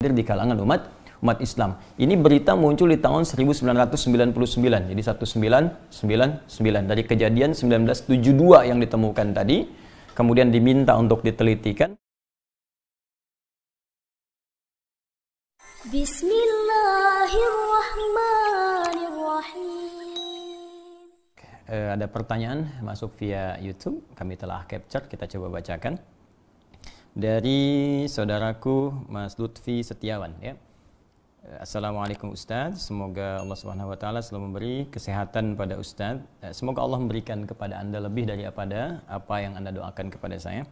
di kalangan umat umat Islam. Ini berita muncul di tahun 1999. Jadi 1999 dari kejadian 1972 yang ditemukan tadi, kemudian diminta untuk ditelitikan. Bismillahirrahmanirrahim. Oke, eh, ada pertanyaan masuk via YouTube, kami telah capture, kita coba bacakan dari saudaraku Mas Lutfi Setiawan ya. Assalamualaikum Ustaz, semoga Allah Subhanahu wa taala selalu memberi kesehatan pada Ustaz. Eh, semoga Allah memberikan kepada Anda lebih dari apa yang Anda doakan kepada saya.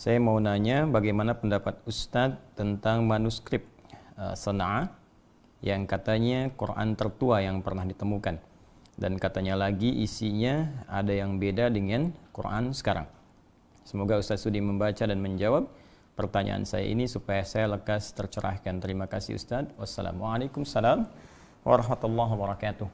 Saya mau nanya bagaimana pendapat Ustaz tentang manuskrip uh, Sana'a yang katanya Quran tertua yang pernah ditemukan dan katanya lagi isinya ada yang beda dengan Quran sekarang. Semoga Ustaz Sudi membaca dan menjawab pertanyaan saya ini supaya saya lekas tercerahkan. Terima kasih Ustaz. Wassalamualaikum salam warahmatullahi wabarakatuh.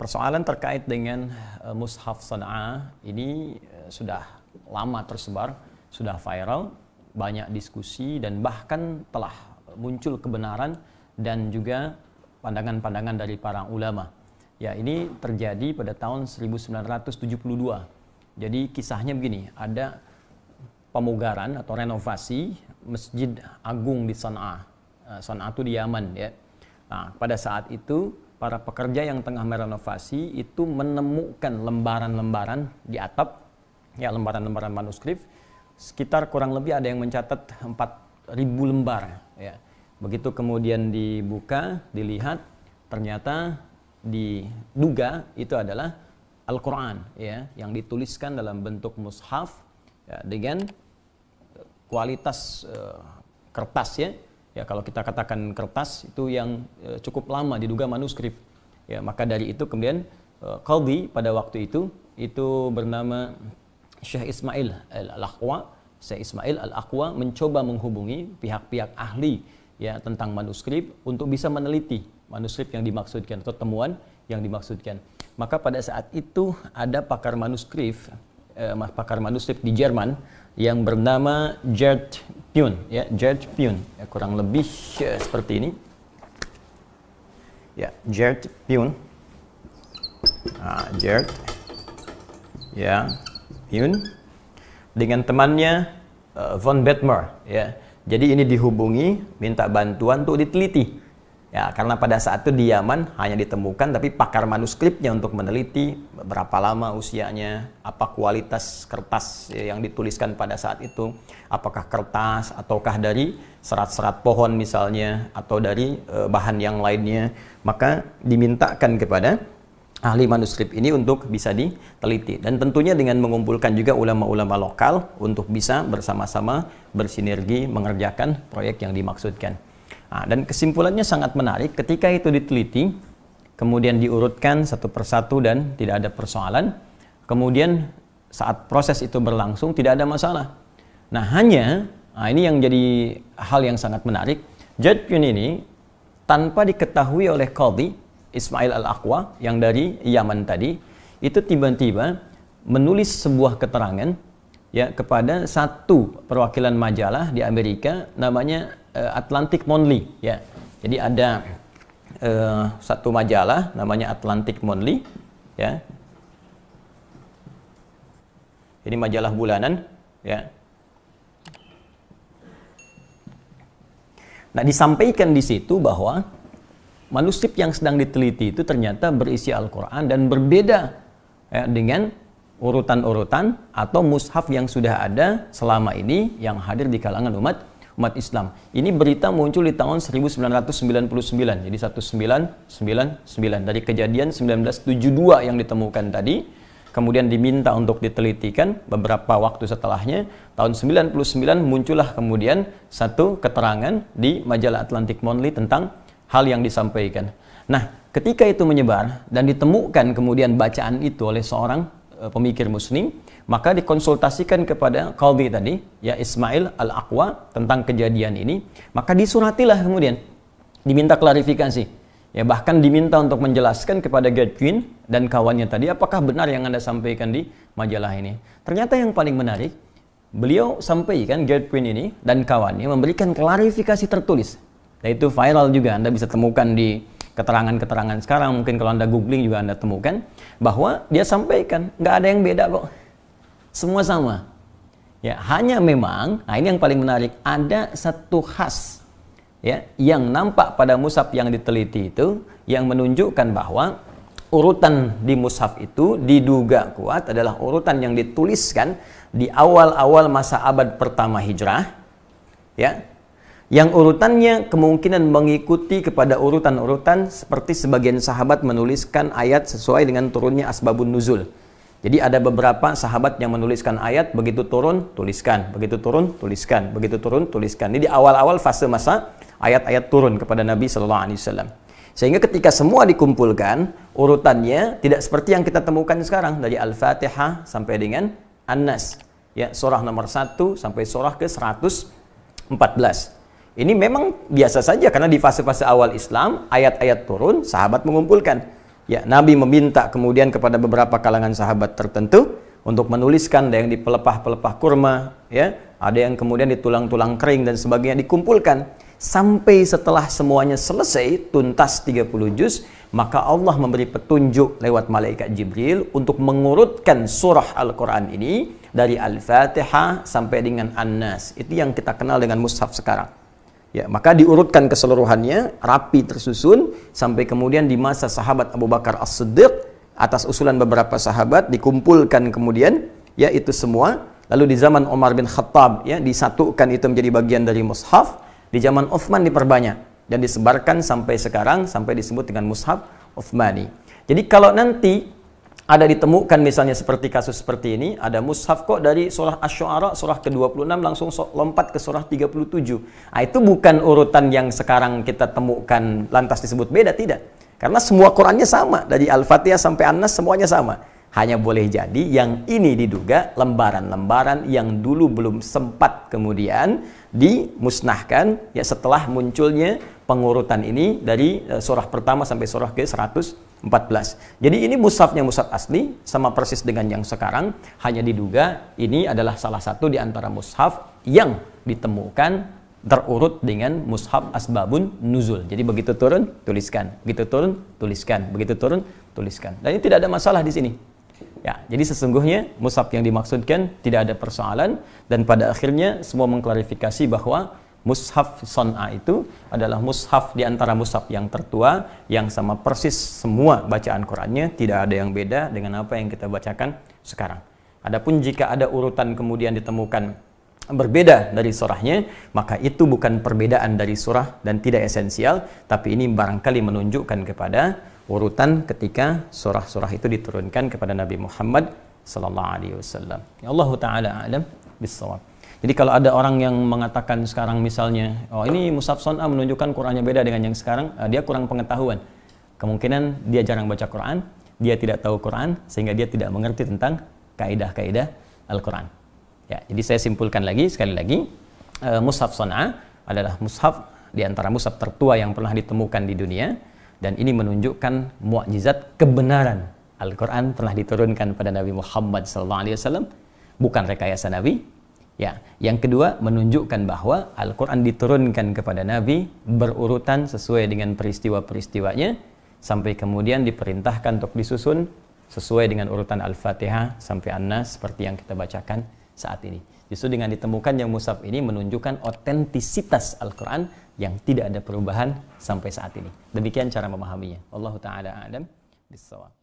Persoalan terkait dengan eh, mushaf Sana'a ini eh, sudah lama tersebar, sudah viral, banyak diskusi dan bahkan telah muncul kebenaran dan juga pandangan-pandangan dari para ulama. Ya, ini terjadi pada tahun 1972 jadi kisahnya begini, ada pemugaran atau renovasi Masjid Agung di Sana'a. Eh, Sana'a itu di Yaman ya. Nah, pada saat itu para pekerja yang tengah merenovasi itu menemukan lembaran-lembaran di atap, ya lembaran-lembaran manuskrip, sekitar kurang lebih ada yang mencatat 4.000 lembar. Ya. Begitu kemudian dibuka, dilihat, ternyata diduga itu adalah Al-Quran ya, yang dituliskan dalam bentuk mushaf ya, dengan eh, kualitas uh, kertas ya. Ya kalau kita katakan kertas itu yang uh, cukup lama diduga manuskrip. Ya, maka dari itu kemudian uh, Qaldi pada waktu itu itu bernama Syekh Ismail Al-Aqwa, Syekh Ismail Al-Aqwa mencoba menghubungi pihak-pihak ahli ya tentang manuskrip untuk bisa meneliti manuskrip yang dimaksudkan atau temuan yang dimaksudkan. Maka pada saat itu ada pakar manuskrip, eh, pakar manuskrip di Jerman yang bernama Gerd Pune, ya Gerd Pune, ya, kurang lebih ya, seperti ini. Ya, Gerd Pune. Nah, Gerd, ya Pune, dengan temannya uh, von Bettmer, ya. Jadi ini dihubungi, minta bantuan untuk diteliti Ya, karena pada saat itu di Yaman hanya ditemukan tapi pakar manuskripnya untuk meneliti berapa lama usianya, apa kualitas kertas yang dituliskan pada saat itu, apakah kertas ataukah dari serat-serat pohon misalnya atau dari e, bahan yang lainnya, maka dimintakan kepada ahli manuskrip ini untuk bisa diteliti dan tentunya dengan mengumpulkan juga ulama-ulama lokal untuk bisa bersama-sama bersinergi mengerjakan proyek yang dimaksudkan. Nah, dan kesimpulannya sangat menarik ketika itu diteliti, kemudian diurutkan satu persatu dan tidak ada persoalan. Kemudian saat proses itu berlangsung tidak ada masalah. Nah, hanya nah ini yang jadi hal yang sangat menarik. Jadjun ini tanpa diketahui oleh Qadhi Ismail Al-Aqwa yang dari Yaman tadi, itu tiba-tiba menulis sebuah keterangan ya kepada satu perwakilan majalah di Amerika namanya uh, Atlantic Monthly ya. Jadi ada uh, satu majalah namanya Atlantic Monthly ya. Jadi majalah bulanan ya. Nah, disampaikan di situ bahwa manuskrip yang sedang diteliti itu ternyata berisi Al-Qur'an dan berbeda ya, dengan urutan-urutan atau mushaf yang sudah ada selama ini yang hadir di kalangan umat umat Islam. Ini berita muncul di tahun 1999. Jadi 1999 dari kejadian 1972 yang ditemukan tadi kemudian diminta untuk ditelitikan beberapa waktu setelahnya tahun 99 muncullah kemudian satu keterangan di majalah Atlantic Monthly tentang hal yang disampaikan. Nah, ketika itu menyebar dan ditemukan kemudian bacaan itu oleh seorang Eh, pemikir muslim maka dikonsultasikan kepada qadhi tadi ya Ismail al-Aqwa tentang kejadian ini maka disuratilah kemudian diminta klarifikasi ya bahkan diminta untuk menjelaskan kepada Gatwin dan kawannya tadi apakah benar yang Anda sampaikan di majalah ini ternyata yang paling menarik beliau sampaikan Gatwin ini dan kawannya memberikan klarifikasi tertulis yaitu viral juga Anda bisa temukan di keterangan-keterangan sekarang mungkin kalau anda googling juga anda temukan bahwa dia sampaikan nggak ada yang beda kok semua sama ya hanya memang nah ini yang paling menarik ada satu khas ya yang nampak pada musaf yang diteliti itu yang menunjukkan bahwa urutan di mushaf itu diduga kuat adalah urutan yang dituliskan di awal-awal masa abad pertama hijrah ya yang urutannya kemungkinan mengikuti kepada urutan-urutan seperti sebagian sahabat menuliskan ayat sesuai dengan turunnya asbabun nuzul. Jadi ada beberapa sahabat yang menuliskan ayat begitu turun tuliskan, begitu turun tuliskan, begitu turun tuliskan. Ini di awal-awal fase masa ayat-ayat turun kepada Nabi Shallallahu Alaihi Wasallam. Sehingga ketika semua dikumpulkan urutannya tidak seperti yang kita temukan sekarang dari Al-Fatihah sampai dengan An-Nas. Ya, surah nomor 1 sampai surah ke 114. Ini memang biasa saja karena di fase-fase awal Islam ayat-ayat turun sahabat mengumpulkan. Ya, Nabi meminta kemudian kepada beberapa kalangan sahabat tertentu untuk menuliskan ada yang di pelepah-pelepah kurma, ya, ada yang kemudian di tulang-tulang kering dan sebagainya dikumpulkan sampai setelah semuanya selesai tuntas 30 juz maka Allah memberi petunjuk lewat malaikat Jibril untuk mengurutkan surah Al-Qur'an ini dari Al-Fatihah sampai dengan An-Nas. Itu yang kita kenal dengan mushaf sekarang. Ya, maka diurutkan keseluruhannya, rapi tersusun sampai kemudian di masa sahabat Abu Bakar As-Siddiq atas usulan beberapa sahabat dikumpulkan kemudian ya itu semua lalu di zaman Umar bin Khattab ya disatukan itu menjadi bagian dari mushaf di zaman Uthman diperbanyak dan disebarkan sampai sekarang sampai disebut dengan mushaf Uthmani. Jadi kalau nanti ada ditemukan misalnya seperti kasus seperti ini, ada mushaf kok dari surah Asy-Syu'ara surah ke-26 langsung lompat ke surah 37. Nah, itu bukan urutan yang sekarang kita temukan lantas disebut beda tidak. Karena semua Qur'annya sama dari Al-Fatihah sampai An-Nas semuanya sama. Hanya boleh jadi yang ini diduga lembaran-lembaran yang dulu belum sempat kemudian dimusnahkan ya setelah munculnya pengurutan ini dari eh, surah pertama sampai surah ke-100 14. Jadi ini musafnya musaf asli sama persis dengan yang sekarang, hanya diduga ini adalah salah satu di antara mushaf yang ditemukan terurut dengan mushaf asbabun nuzul. Jadi begitu turun tuliskan, begitu turun tuliskan, begitu turun tuliskan. Dan ini tidak ada masalah di sini. Ya, jadi sesungguhnya mushaf yang dimaksudkan tidak ada persoalan dan pada akhirnya semua mengklarifikasi bahwa Mushaf Son'a itu adalah mushaf di antara mushaf yang tertua yang sama persis semua bacaan Qurannya tidak ada yang beda dengan apa yang kita bacakan sekarang. Adapun jika ada urutan kemudian ditemukan berbeda dari surahnya, maka itu bukan perbedaan dari surah dan tidak esensial, tapi ini barangkali menunjukkan kepada urutan ketika surah-surah itu diturunkan kepada Nabi Muhammad sallallahu alaihi wasallam. Ya Allah taala alam bisawab. Jadi kalau ada orang yang mengatakan sekarang misalnya, oh ini Musaf Son'a menunjukkan Qur'annya beda dengan yang sekarang, uh, dia kurang pengetahuan. Kemungkinan dia jarang baca Qur'an, dia tidak tahu Qur'an, sehingga dia tidak mengerti tentang kaidah-kaidah Al-Qur'an. Ya, jadi saya simpulkan lagi, sekali lagi, uh, Musaf Son'a adalah Mushaf di antara Musaf tertua yang pernah ditemukan di dunia, dan ini menunjukkan mukjizat kebenaran. Al-Quran pernah diturunkan pada Nabi Muhammad SAW, bukan rekayasa Nabi, Ya, yang kedua menunjukkan bahwa Al-Qur'an diturunkan kepada Nabi berurutan sesuai dengan peristiwa-peristiwanya sampai kemudian diperintahkan untuk disusun sesuai dengan urutan Al-Fatihah sampai An-Nas seperti yang kita bacakan saat ini. Justru dengan ditemukan yang musaf ini menunjukkan otentisitas Al-Qur'an yang tidak ada perubahan sampai saat ini. Demikian cara memahaminya. Allah taala alam bisawab.